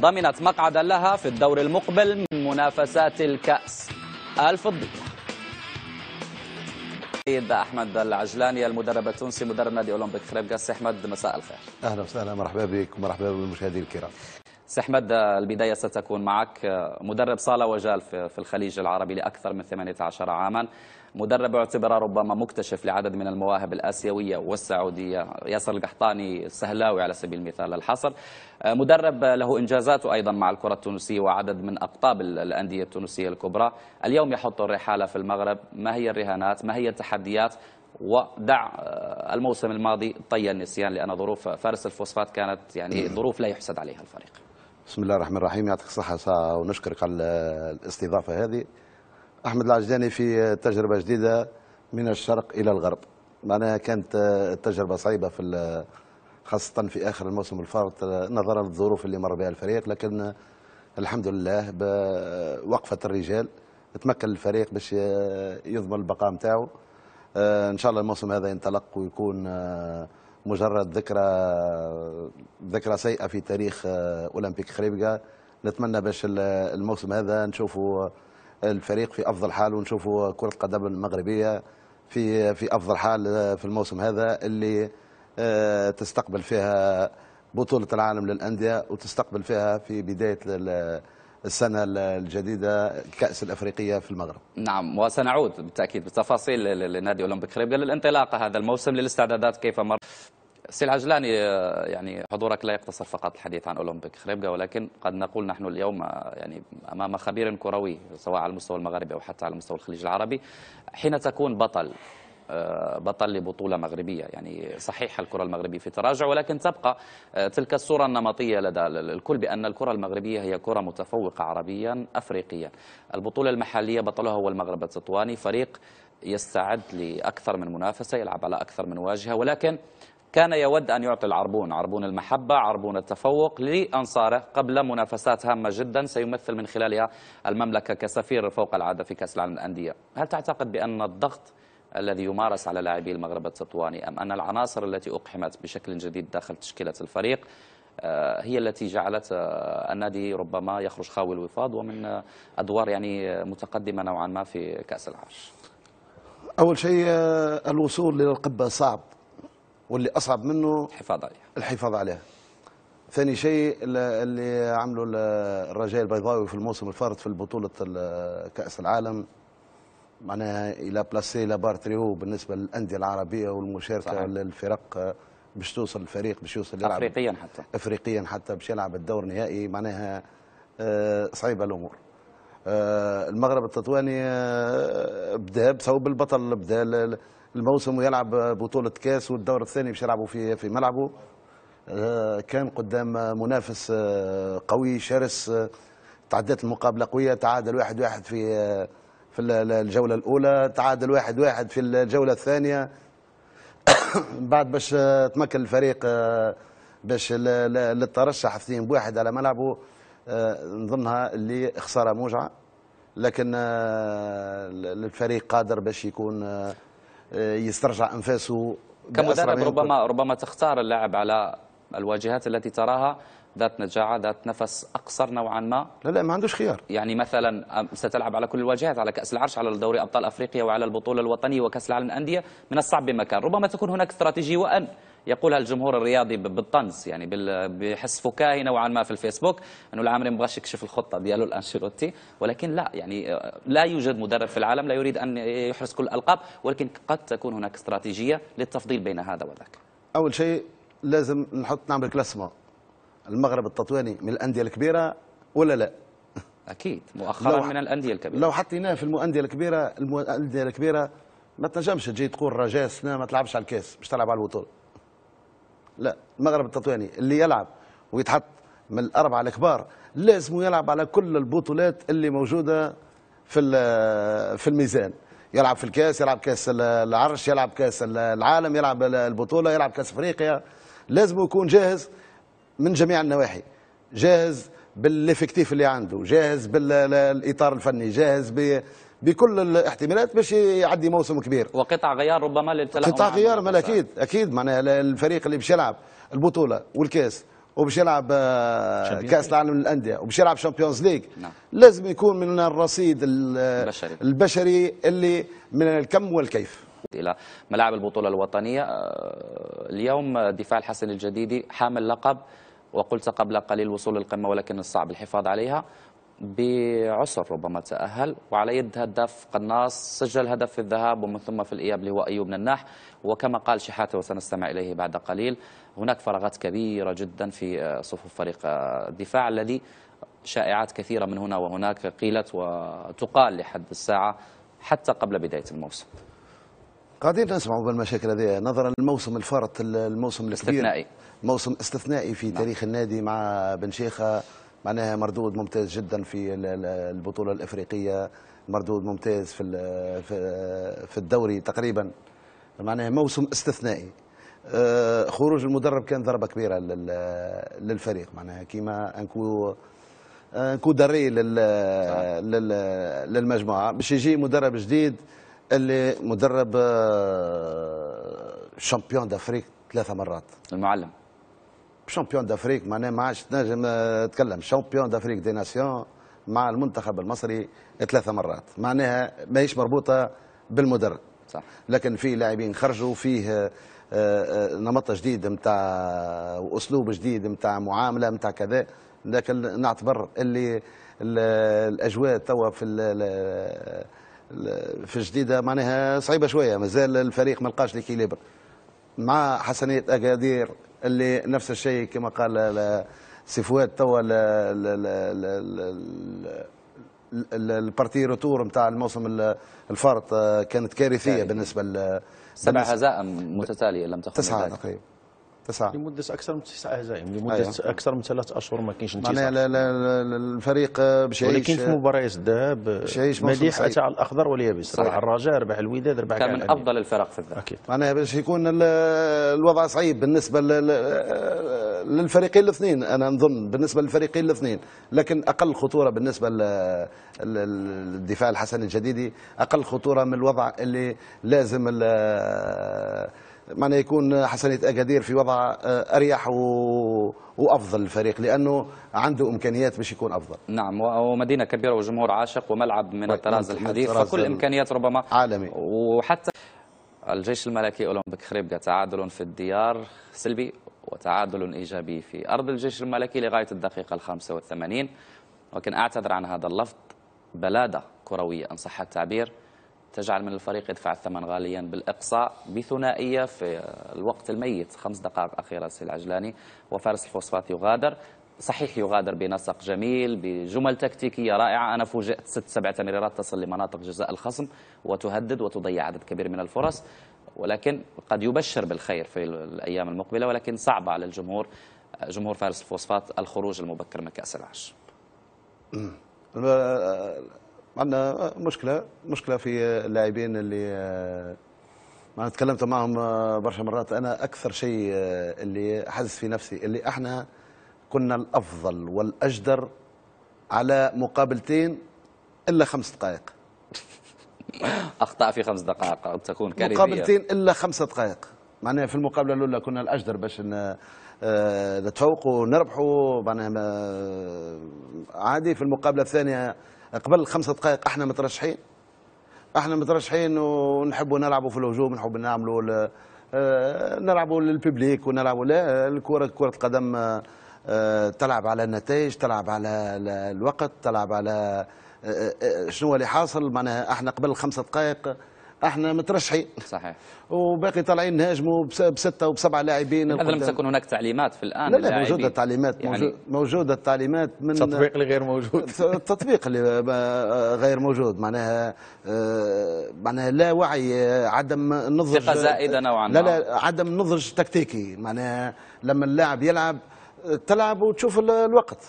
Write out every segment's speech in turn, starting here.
ضمنت مقعدا لها في الدور المقبل من منافسات الكأس الفضية سيد احمد العجلاني المدرب التونسي مدرب نادي اولمبيك خريب قاس احمد مساء الخير اهلا وسهلا مرحبا بك ومرحبا بالمشاهدين الكرام سي احمد البدايه ستكون معك مدرب صاله وجال في الخليج العربي لاكثر من 18 عاما مدرب اعتبر ربما مكتشف لعدد من المواهب الآسيوية والسعودية ياسر القحطاني السهلاوي على سبيل المثال الحصر آه، مدرب آه، له إنجازاته أيضا مع الكرة التونسية وعدد من أقطاب الأندية التونسية الكبرى اليوم يحط الرحالة في المغرب ما هي الرهانات ما هي التحديات ودع آه، الموسم الماضي طي النسيان لأن ظروف فارس الفوسفات كانت يعني ظروف لا يحسد عليها الفريق بسم الله الرحمن الرحيم يعطيك الصحة ونشكرك على الاستضافة هذه أحمد العجلاني في تجربة جديدة من الشرق إلى الغرب معناها كانت تجربة صعيبة في خاصة في آخر الموسم الفارط نظرا للظروف اللي مر بها الفريق لكن الحمد لله بوقفة الرجال تمكن الفريق باش يضمن البقاء نتاعو ان شاء الله الموسم هذا ينطلق ويكون مجرد ذكرى ذكرى سيئه في تاريخ اولمبيك خريبكا نتمنى باش الموسم هذا نشوفوا الفريق في افضل حال ونشوفوا كره القدم المغربيه في في افضل حال آه، في الموسم هذا اللي آه، تستقبل فيها بطوله العالم للانديه وتستقبل فيها في بدايه السنة الجديدة كأس الأفريقية في المغرب نعم وسنعود بالتأكيد بالتفاصيل لنادي أولمبيك خريبيا للانطلاق هذا الموسم للاستعدادات كيف مر سي العجلاني آه، يعني حضورك لا يقتصر فقط الحديث عن أولمبيك خريبكا ولكن قد نقول نحن اليوم آه، يعني أمام خبير كروي سواء على المستوى المغربي أو حتى على مستوى الخليج العربي حين تكون بطل آه، بطل لبطولة مغربية يعني صحيح الكرة المغربية في تراجع ولكن تبقى تلك الصورة النمطية لدى الكل بأن الكرة المغربية هي كرة متفوقة عربيا أفريقيا البطولة المحلية بطلها هو المغرب التطواني فريق يستعد لأكثر من منافسة يلعب على أكثر من واجهة ولكن كان يود أن يعطي العربون عربون المحبة عربون التفوق لأنصاره قبل منافسات هامة جدا سيمثل من خلالها المملكة كسفير فوق العادة في كأس العالم الأندية هل تعتقد بأن الضغط الذي يمارس على لاعبي المغرب التطواني أم أن العناصر التي أقحمت بشكل جديد داخل تشكيلة الفريق آه، هي التي جعلت آه، النادي ربما يخرج خاوي الوفاض ومن آه، أدوار يعني متقدمة نوعا ما في كأس العرش أول شيء الوصول للقبة صعب واللي أصعب منه الحفاظ عليها الحفاظ عليها ثاني شيء اللي عمله الرجاء البيضاوي في الموسم الفارط في بطولة كأس العالم معناها إلى بلاسي لا بارتريو بالنسبة للأندية العربية والمشاركة صحيح. للفرق باش توصل الفريق باش يوصل يلعب افريقيا حتى افريقيا حتى باش يلعب الدور النهائي معناها آه، صعيبه الامور آه، المغرب التطواني آه، بدا بصوب البطل بدا الموسم ويلعب بطوله كاس والدور الثاني باش يلعبوا في في ملعبه آه، كان قدام منافس آه، قوي شرس آه، تعدات المقابله قويه تعادل واحد واحد في في الجوله الاولى تعادل واحد واحد في الجوله الثانيه بعد باش تمكن الفريق باش للترشح اثنين بواحد على ملعبه نظنها اللي خساره موجعه لكن الفريق قادر باش يكون آه، يسترجع انفاسه كمدرب ربما ربما تختار اللاعب على الواجهات التي تراها ذات نجاعة ذات نفس أقصر نوعا ما لا لا ما عندوش خيار يعني مثلا ستلعب على كل الواجهات على كأس العرش على دوري أبطال أفريقيا وعلى البطولة الوطنية وكأس العالم الأندية من الصعب بمكان ربما تكون هناك استراتيجية وأن يقولها الجمهور الرياضي بالطنز يعني بحس فكاهي نوعا ما في الفيسبوك انه العامري ما بغاش يكشف الخطه ديالو الانشيلوتي ولكن لا يعني لا يوجد مدرب في العالم لا يريد ان يحرز كل الالقاب ولكن قد تكون هناك استراتيجيه للتفضيل بين هذا وذاك اول شيء لازم نحط نعمل كلاسمون المغرب التطواني من الانديه الكبيره ولا لا اكيد مؤخرا من الانديه الكبيره لو حطيناه في الانديه الكبيره الانديه الكبيره ما تنجمش تجي تقول رجاء سنه ما تلعبش على الكاس باش تلعب على البطوله لا المغرب التطواني اللي يلعب ويتحط من الأربعة الكبار لازم يلعب على كل البطولات اللي موجودة في في الميزان يلعب في الكاس يلعب كاس العرش يلعب كاس العالم يلعب البطولة يلعب كاس افريقيا لازم يكون جاهز من جميع النواحي جاهز بالافكتيف اللي عنده جاهز بالاطار الفني جاهز بكل الاحتمالات باش يعدي موسم كبير وقطع غيار ربما للتلاعب قطع غيار ما اكيد اكيد معناها الفريق اللي باش يلعب البطوله والكاس وباش يلعب آه، كاس العالم للانديه وباش يلعب شامبيونز ليج نعم. لازم يكون من الرصيد البشري. البشري اللي من الكم والكيف الى ملاعب البطوله الوطنيه آه، اليوم دفاع الحسن الجديدي حامل لقب وقلت قبل قليل وصول القمه ولكن الصعب الحفاظ عليها بعسر ربما تأهل وعلى يد هدف قناص سجل هدف في الذهاب ومن ثم في الإياب اللي هو أيوب نناح وكما قال شحاته وسنستمع إليه بعد قليل هناك فراغات كبيرة جدا في صفوف فريق الدفاع الذي شائعات كثيرة من هنا وهناك قيلت وتقال لحد الساعة حتى قبل بداية الموسم قاعدين نسمعوا بالمشاكل هذه نظرا للموسم الفارط الموسم الاستثنائي موسم استثنائي في نعم. تاريخ النادي مع بن شيخه معناها مردود ممتاز جدا في البطوله الافريقيه مردود ممتاز في في الدوري تقريبا معناها موسم استثنائي آه، خروج المدرب كان ضربه كبيره للفريق معناها كيما انكو انكو دري للمجموعه باش يجي مدرب جديد اللي مدرب آه، شامبيون دافريك ثلاثه مرات المعلم شامبيون دافريك معناها ما عادش تنجم تتكلم آه، شامبيون دافريك دي ناسيون مع المنتخب المصري ثلاثة مرات معناها ماهيش مربوطه بالمدرب صح لكن في لاعبين خرجوا فيه آه، آه، نمط جديد نتاع واسلوب جديد نتاع معامله نتاع كذا لكن نعتبر اللي الاجواء توا في في الجديده معناها صعيبه شويه مازال الفريق ما لقاش ليكيليبر مع حسنيه اكادير اللي نفس الشيء كما قال سي فؤاد توا البارتي روتور نتاع الموسم الفارط آه، كانت كارثيه بالنسبه سبع هزائم متتاليه لم تخرج تسعه تقريبا تسعة لمدة أكثر من تسعة هزائم لمدة أيه. أكثر من ثلاث أشهر ما كاينش انتصار معناها الفريق باش يعيش ولكن في مباريات الذهاب مديح أتى على الأخضر واليابس ربح الرجاء ربح الوداد ربح كان من أفضل الفرق في الذهاب أكيد معناها باش يكون الوضع صعيب بالنسبة للفريقين الاثنين أنا نظن بالنسبة للفريقين الاثنين لكن أقل خطورة بالنسبة للدفاع الحسن الجديدي أقل خطورة من الوضع اللي لازم معنى يكون حسنية أكادير في وضع آه، أريح و... وافضل الفريق لانه عنده امكانيات باش يكون افضل نعم ومدينه كبيره وجمهور عاشق وملعب من الطراز الحديث فكل الامكانيات ربما عالمي وحتى الجيش الملكي اولمبيك خريبكا تعادل في الديار سلبي وتعادل ايجابي في ارض الجيش الملكي لغايه الدقيقه ال 85 ولكن اعتذر عن هذا اللفظ بلاده كرويه ان صح التعبير تجعل من الفريق يدفع الثمن غاليا بالإقصاء بثنائية في الوقت الميت خمس دقائق أخيرة سي العجلاني وفارس الفوسفات يغادر صحيح يغادر بنسق جميل بجمل تكتيكية رائعة أنا فوجئت ست سبع تمريرات تصل لمناطق جزاء الخصم وتهدد وتضيع عدد كبير من الفرص ولكن قد يبشر بالخير في الأيام المقبلة ولكن صعبة على الجمهور جمهور فارس الفوسفات الخروج المبكر من كأس العرش أمم. عندنا آه، مشكله مشكله في اللاعبين اللي آه، ما تكلمت معهم آه، برشا مرات انا اكثر شيء اللي حس في نفسي اللي احنا كنا الافضل والاجدر على مقابلتين الا خمس دقائق اخطاء في خمس دقائق قد تكون كارثيه مقابلتين الا خمس دقائق معناها في المقابله الاولى كنا الاجدر باش نتفوقوا ونربحوا معناها عادي في المقابله الثانيه قبل خمسة دقائق احنا مترشحين احنا مترشحين ونحبوا نلعبوا في الهجوم نحب نعملوا آه، نلعبوا للببليك ونلعبوا لا الكره كره القدم آه، تلعب على النتائج تلعب على الوقت تلعب على آه، شنو اللي حاصل معناها احنا قبل خمسة دقائق احنا مترشحين صحيح وباقي طالعين نهاجموا بسته وبسبعه لاعبين هذا لم تكن هناك تعليمات في الان لا لا موجوده التعليمات يعني موجوده التعليمات من التطبيق اللي غير موجود التطبيق اللي غير موجود معناها آه، معناها لا وعي آه، عدم نضج ثقه زائده نوعا ما لا لا عدم نضج تكتيكي معناها لما اللاعب يلعب آه، تلعب وتشوف الوقت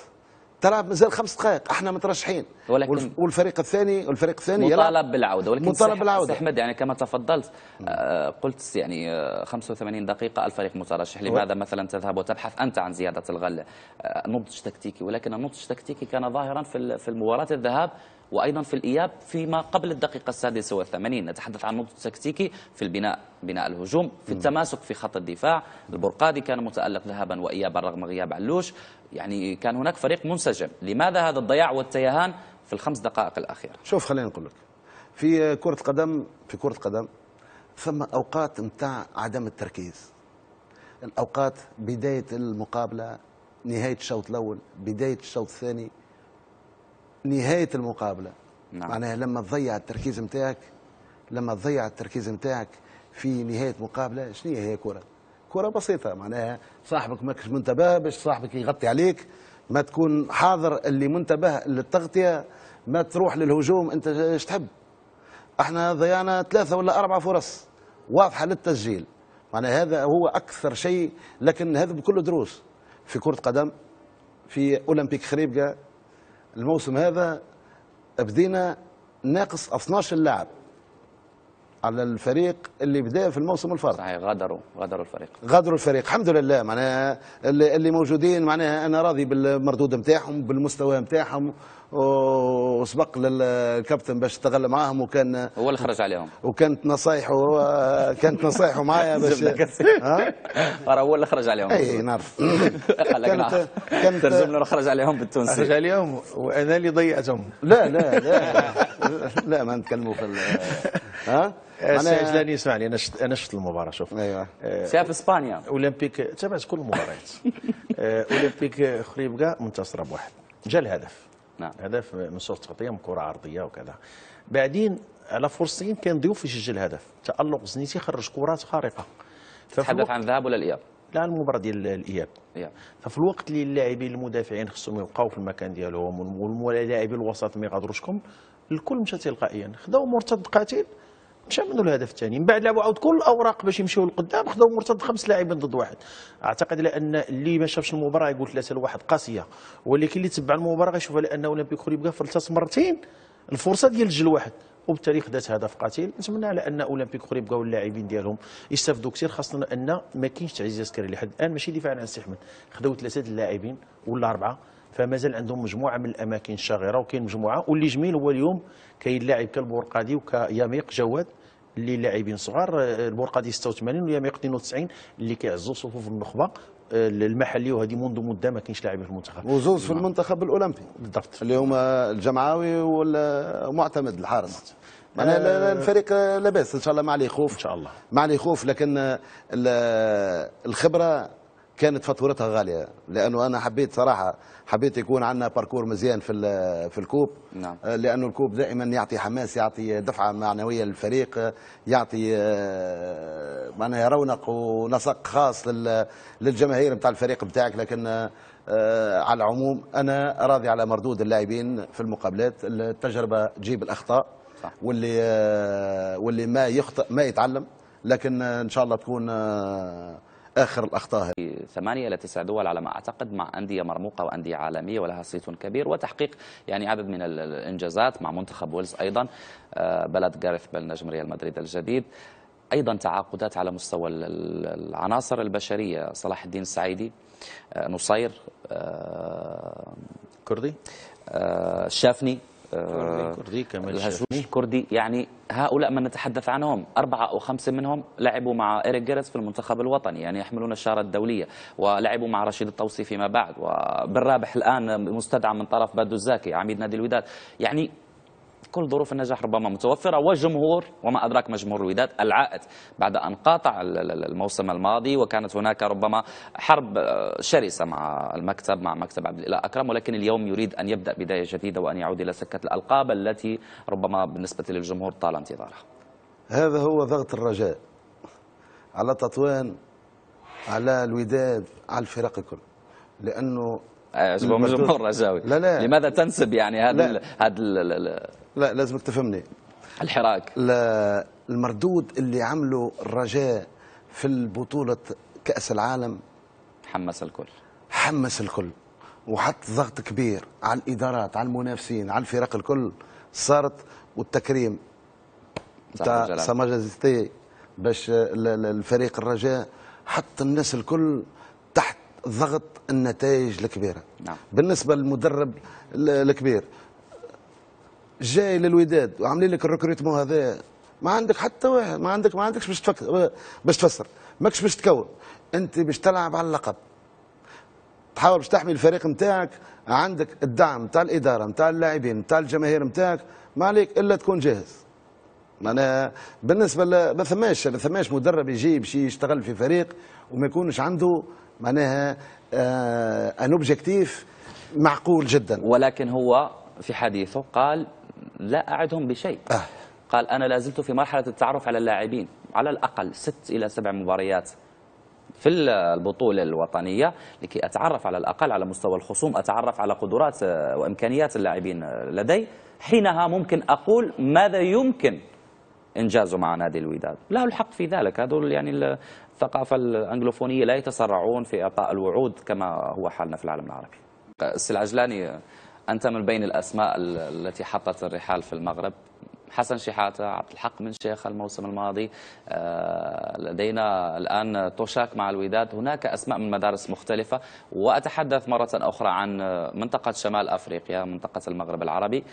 تلعب مازال خمس دقائق احنا مترشحين ولكن والفريق الثاني والفريق الثاني مطالب بالعوده ولكن مطالب بالعوده احمد يعني كما تفضلت آه، قلت يعني 85 آه، دقيقه الفريق مترشح لماذا مثلا تذهب وتبحث انت عن زياده الغله آه، نضج تكتيكي ولكن النضج التكتيكي كان ظاهرا في في المباراه الذهاب وأيضا في الإياب فيما قبل الدقيقة السادسة والثمانين نتحدث عن نقطة تكتيكي في البناء بناء الهجوم في التماسك في خط الدفاع البرقادي كان متألق ذهابا وإيابا رغم غياب علوش يعني كان هناك فريق منسجم لماذا هذا الضياع والتيهان في الخمس دقائق الأخيرة شوف خلينا نقول لك في كرة قدم في كرة قدم ثم أوقات نتاع عدم التركيز الأوقات بداية المقابلة نهاية الشوط الأول بداية الشوط الثاني نهايه المقابله نعم. معناها لما تضيع التركيز نتاعك لما تضيع التركيز نتاعك في نهايه مقابله شنو هي كره كره بسيطه معناها صاحبك ماكش منتبه باش صاحبك يغطي عليك ما تكون حاضر اللي منتبه للتغطيه ما تروح للهجوم انت ايش تحب احنا ضيعنا ثلاثه ولا اربعه فرص واضحه للتسجيل معناها هذا هو اكثر شيء لكن هذا بكل دروس في كره قدم في اولمبيك خريبكه الموسم هذا بدينا ناقص 12 لاعب على الفريق اللي بدا في الموسم الفارط صحيح غادروا غادروا الفريق غادروا الفريق الحمد لله معناها اللي موجودين معناها انا راضي بالمردود نتاعهم بالمستوى نتاعهم وسبق للكابتن باش اشتغل معاهم وكان هو اللي خرج عليهم وكانت نصايحه كانت نصايحه معايا باش راه هو اللي خرج عليهم اي نعرف كانت كانت ترجم له خرج عليهم بالتونسي خرج عليهم وانا اللي ضيعتهم لا لا لا لا ما نتكلموا في ها انا آه، اجلاني اسمعني انا شفت انا شفت المباراه شوف ايوه شاف آه، اسبانيا اولمبيك تابعت كل المباريات آه، اولمبيك خريبكا منتصره بواحد جا الهدف نعم هدف من صوره تغطيه من كره عرضيه وكذا بعدين على فرصتين كان ضيوف يسجل هدف تالق زنيتي خرج كرات خارقه تتحدث عن الذهاب ولا الاياب؟ لا المباراه ديال الاياب ففي الوقت اللي اللاعبين المدافعين خصهم يبقاو في المكان ديالهم واللاعبين الوسط ما يغادروشكم الكل مشى تلقائيا خداو مرتد قاتل مشى منه الهدف الثاني من بعد لعبوا عاود كل الاوراق باش يمشيو لقدام خذوا مرتد خمس لاعبين ضد واحد اعتقد لان اللي ما شافش المباراه يقول ثلاثه لواحد قاسيه ولكن اللي تبع المباراه غيشوفها لان اولمبيك خوري بقى فلتات مرتين الفرصه ديال الجل واحد وبالتالي خدات هدف قاتل نتمنى على ان اولمبيك خريبكا واللاعبين ديالهم يستافدوا كثير خاصه ان ما كاينش تعزيز عسكري لحد الان ماشي دفاعا عن استحمل خداو ثلاثه اللاعبين ولا اربعه فمازال عندهم مجموعه من الاماكن الشاغره وكاين مجموعه واللي جميل هو اليوم كاين لاعب كالبورقادي وكيميق جواد للاعبين صغار البرقادي 86 واليميق 92 اللي كيعزوا صفوف النخبه آه، المحلي وهذه منذ مده ما كاينش لاعبين في المنتخب وزوز في نعم. المنتخب الاولمبي بالضبط اللي هما الجمعاوي والمعتمد الحارس معناها آه، الفريق لاباس ان شاء الله ما عليه خوف ان شاء الله ما عليه خوف لكن الخبره كانت فاتورتها غاليه لانه انا حبيت صراحه حبيت يكون عندنا باركور مزيان في في الكوب نعم. آه، لانه الكوب دائما يعطي حماس يعطي دفعه معنويه للفريق يعطي آه، معناها رونق ونسق خاص للجماهير نتاع الفريق نتاعك لكن آه، على العموم انا راضي على مردود اللاعبين في المقابلات التجربه تجيب الاخطاء صح. واللي واللي ما يخطئ ما يتعلم لكن ان شاء الله تكون اخر الاخطاء ثمانية إلى تسع دول على ما أعتقد مع أندية مرموقة وأندية عالمية ولها صيت كبير وتحقيق يعني عدد من الإنجازات مع منتخب ويلز أيضا آه، بلد جارث بل نجم ريال مدريد الجديد ايضا تعاقدات على مستوى العناصر البشريه صلاح الدين السعيدي آه، نصير آه، كردي شافني كردي كمان كردي يعني هؤلاء من نتحدث عنهم أربعة أو خمسة منهم لعبوا مع إيريك جيرس في المنتخب الوطني يعني يحملون الشارة الدولية ولعبوا مع رشيد الطوسي فيما بعد وبالرابح الآن مستدعى من طرف بادو الزاكي عميد نادي الوداد يعني كل ظروف النجاح ربما متوفرة وجمهور وما أدراك ما جمهور الوداد العائد بعد أن قاطع الموسم الماضي وكانت هناك ربما حرب آه، شرسة مع المكتب مع مكتب عبد الإله أكرم ولكن اليوم يريد أن يبدأ بداية جديدة وأن يعود إلى سكة الألقاب التي ربما بالنسبة للجمهور طال انتظارها هذا هو ضغط الرجاء على تطوان على الوداد على الفرق الكل لأنه جمهور رجاوي لا لا لماذا تنسب يعني هذا هذا لا لازمك تفهمني الحراك لا المردود اللي عمله الرجاء في بطولة كأس العالم حمس الكل حمس الكل وحط ضغط كبير على الإدارات على المنافسين على الفرق الكل صارت والتكريم تاع سماجة باش الفريق الرجاء حط الناس الكل تحت ضغط النتائج الكبيرة نعم. بالنسبة للمدرب الكبير جاي للوداد وعاملين لك الريكروتمون هذا ما عندك حتى واحد ما عندك ما عندكش باش تفكر باش تفسر ماكش باش تكون انت باش تلعب على اللقب تحاول باش تحمي الفريق نتاعك عندك الدعم نتاع الاداره نتاع اللاعبين نتاع الجماهير نتاعك ما عليك الا تكون جاهز معناها بالنسبه ما ثماش ما ثماش مدرب يجي باش يشتغل في فريق وما يكونش عنده معناها ان آه، اوبجيكتيف معقول جدا ولكن هو في حديثه قال لا أعدهم بشيء آه. قال أنا لازلت في مرحلة التعرف على اللاعبين على الأقل ست إلى سبع مباريات في البطولة الوطنية لكي أتعرف على الأقل على مستوى الخصوم أتعرف على قدرات آه، وإمكانيات اللاعبين لدي حينها ممكن أقول ماذا يمكن إنجازه مع نادي الوداد له الحق في ذلك هذول يعني الثقافة الأنجلوفونية لا يتسرعون في إعطاء الوعود كما هو حالنا في العالم العربي آه، السلعجلاني العجلاني أنت من بين الأسماء التي حطت الرحال في المغرب حسن شحاتة عبد الحق من شيخ الموسم الماضي آه، لدينا الآن توشاك مع الوداد هناك أسماء من مدارس مختلفة وأتحدث مرة أخرى عن منطقة شمال أفريقيا منطقة المغرب العربي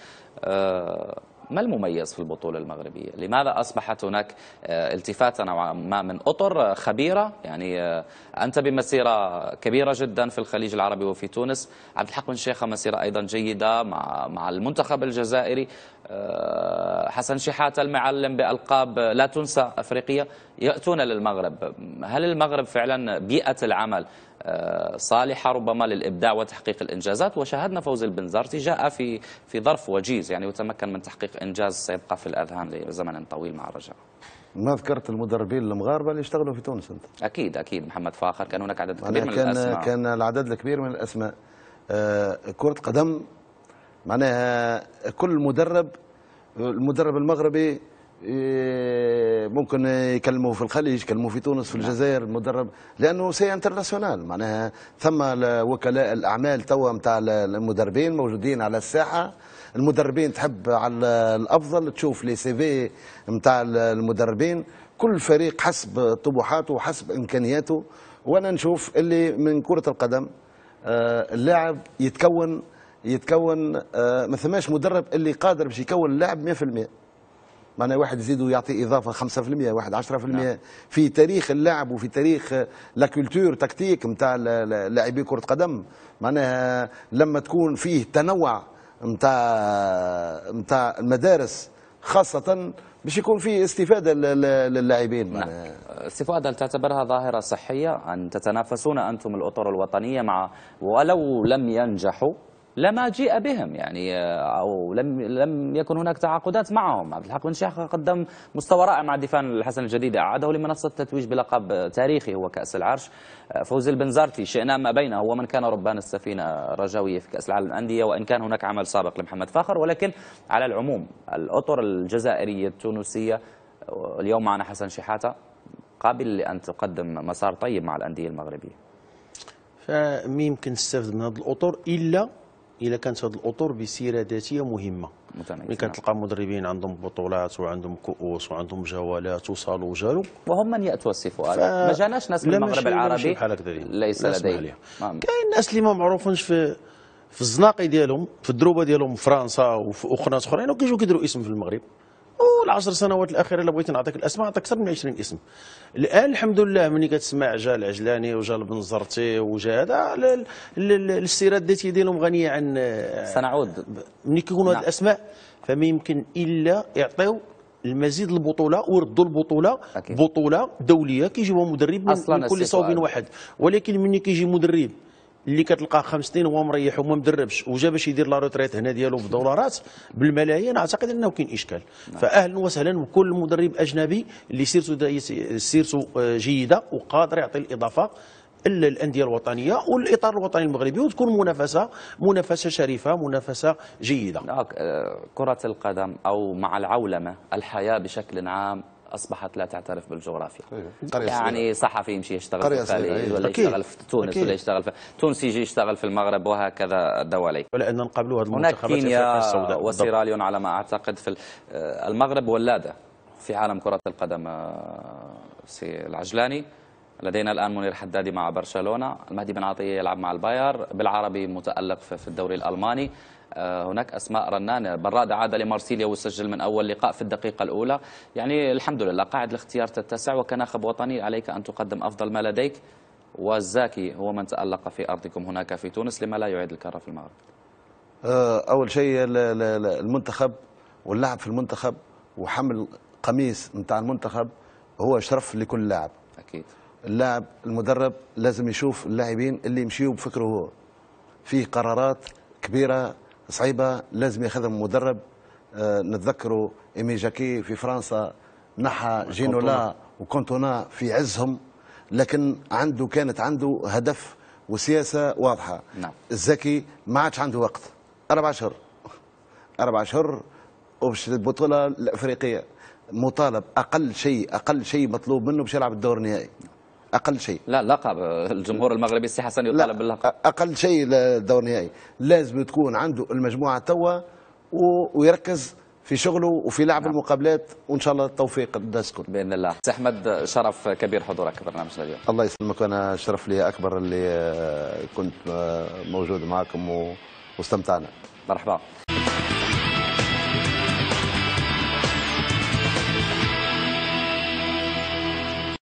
آه، ما المميز في البطولة المغربية؟ لماذا أصبحت هناك آه، التفاتة نوعا ما من أطر خبيرة؟ يعني آه، أنت بمسيرة كبيرة جدا في الخليج العربي وفي تونس عبد الحق بن شيخة مسيرة أيضا جيدة مع مع المنتخب الجزائري آه، حسن شحاتة المعلم بألقاب لا تنسى أفريقية يأتون للمغرب هل المغرب فعلا بيئة العمل صالحة ربما للإبداع وتحقيق الإنجازات وشاهدنا فوز البنزرتي جاء في في ظرف وجيز يعني وتمكن من تحقيق إنجاز سيبقى في الأذهان لزمن طويل مع الرجاء ما ذكرت المدربين المغاربه اللي اشتغلوا في تونس انت اكيد اكيد محمد فاخر كان هناك عدد كبير من كان الاسماء كان العدد الكبير من الاسماء آه، كره قدم معناها كل مدرب المدرب المغربي إيه، ممكن يكلموه في الخليج يكلموه في تونس في الجزائر المدرب لانه سي انترناسيونال معناها ثم وكلاء الاعمال توا نتاع المدربين موجودين على الساحه المدربين تحب على الافضل تشوف لي سي في نتاع المدربين كل فريق حسب طموحاته وحسب امكانياته وانا نشوف اللي من كره القدم آه، اللاعب يتكون يتكون آه، ما ثماش مدرب اللي قادر باش يكون اللاعب 100% معناها واحد يزيدوا يعطي اضافه 5% واحد 10% نعم. في تاريخ اللعب وفي تاريخ لا كولتور تكتيك نتاع لاعبي كره قدم معناها لما تكون فيه تنوع نتاع نتاع المدارس خاصه باش يكون فيه استفاده للاعبين نعم. استفاده هل تعتبرها ظاهره صحيه ان تتنافسون انتم الاطر الوطنيه مع ولو لم ينجحوا لما جيء بهم يعني آه، او لم لم يكن هناك تعاقدات معهم عبد الحق بن شيخ قدم مستوى رائع مع ديفان الحسن الجديد اعاده لمنصه التتويج بلقب تاريخي هو كاس العرش آه، فوز البنزرتي شئنا ما بينه هو من كان ربان السفينه الرجاويه في كاس العالم للانديه وان كان هناك عمل سابق لمحمد فاخر ولكن على العموم الاطر الجزائريه التونسيه آه، اليوم معنا حسن شحاته قابل لان تقدم مسار طيب مع الانديه المغربيه فما يمكن نستافد من هذه الاطر الا الا كانت هذه الاطر بسيره ذاتيه مهمه ملي كتلقى مدربين عندهم بطولات وعندهم كؤوس وعندهم جولات وصالوا وجالوا وهم من ياتوا الصفوات ف... ما جاناش ناس من المغرب العربي بحال ليس لديهم نعم. كاين ناس اللي ما معروفينش في في الزناقي ديالهم في الدروبه ديالهم في فرنسا وفي اخرى اخرين وكيجيو كيديروا اسم في المغرب العشر سنوات الاخيره الا بغيت نعطيك الاسماء نعطيك اكثر من 20 اسم الان الحمد لله ملي كتسمع جا العجلاني وجا البنزرتي وجا هذا السيرات اللي ديالهم غنيه عن سنعود ملي كيكونوا هاد نعم. الاسماء فما يمكن الا يعطيو المزيد البطوله وردوا البطوله أكيد. بطوله دوليه كيجيبوها مدرب من, من كل صوب واحد ولكن ملي كيجي مدرب اللي كتلقاه خمس سنين هو مريح وما مدربش وجا باش يدير لا روتريت هنا ديالو بدولارات بالملايين اعتقد انه كاين اشكال نعم. فاهلا وسهلا بكل مدرب اجنبي اللي سيرته سيرته آه، جيده وقادر يعطي الاضافه الانديه الوطنيه والاطار الوطني المغربي وتكون منافسه منافسه شريفه منافسه جيده نعم، آه، كره القدم او مع العولمه الحياه بشكل عام اصبحت لا تعترف بالجغرافيا يعني صحفي يمشي يشتغل في فالي ولا أكيد. يشتغل في تونس أكيد. ولا يشتغل في تونس يجي يشتغل في المغرب وهكذا دولي ولان نقابلوا هذه المنتخبات هناك كينيا وسيراليون على ما اعتقد في آه، المغرب ولاده في عالم كره القدم آه، سي العجلاني لدينا الان منير حدادي مع برشلونه المهدي بن عطيه يلعب مع الباير بالعربي متالق في الدوري الالماني آه، هناك اسماء رنانه براد عاد لمارسيليا وسجل من اول لقاء في الدقيقه الاولى يعني الحمد لله قاعد الاختيار تتسع وكناخب وطني عليك ان تقدم افضل ما لديك والزاكي هو من تالق في ارضكم هناك في تونس لما لا يعيد الكره في المغرب آه، اول شيء المنتخب واللعب في المنتخب وحمل قميص نتاع المنتخب هو شرف لكل لاعب اكيد اللاعب المدرب لازم يشوف اللاعبين اللي يمشيوا بفكره هو فيه قرارات كبيره صعيبه لازم ياخذها مدرب آه، نتذكروا ايمي جاكي في فرنسا نحى جينولا وكونتونا في عزهم لكن عنده كانت عنده هدف وسياسه واضحه نعم. الزكي ما عادش عنده وقت اربع اشهر اربع اشهر وبش البطوله الافريقيه مطالب اقل شيء اقل شيء مطلوب منه باش يلعب الدور النهائي اقل شيء لا لقب الجمهور المغربي السي حسن يطالب باللقب اقل شيء للدور النهائي لازم تكون عنده المجموعه توا ويركز في شغله وفي لعب نعم. المقابلات وان شاء الله التوفيق للسكر باذن الله سي احمد شرف كبير حضورك في برنامجنا اليوم الله يسلمك وانا شرف لي اكبر اللي آه، كنت آه، موجود معكم واستمتعنا مرحبا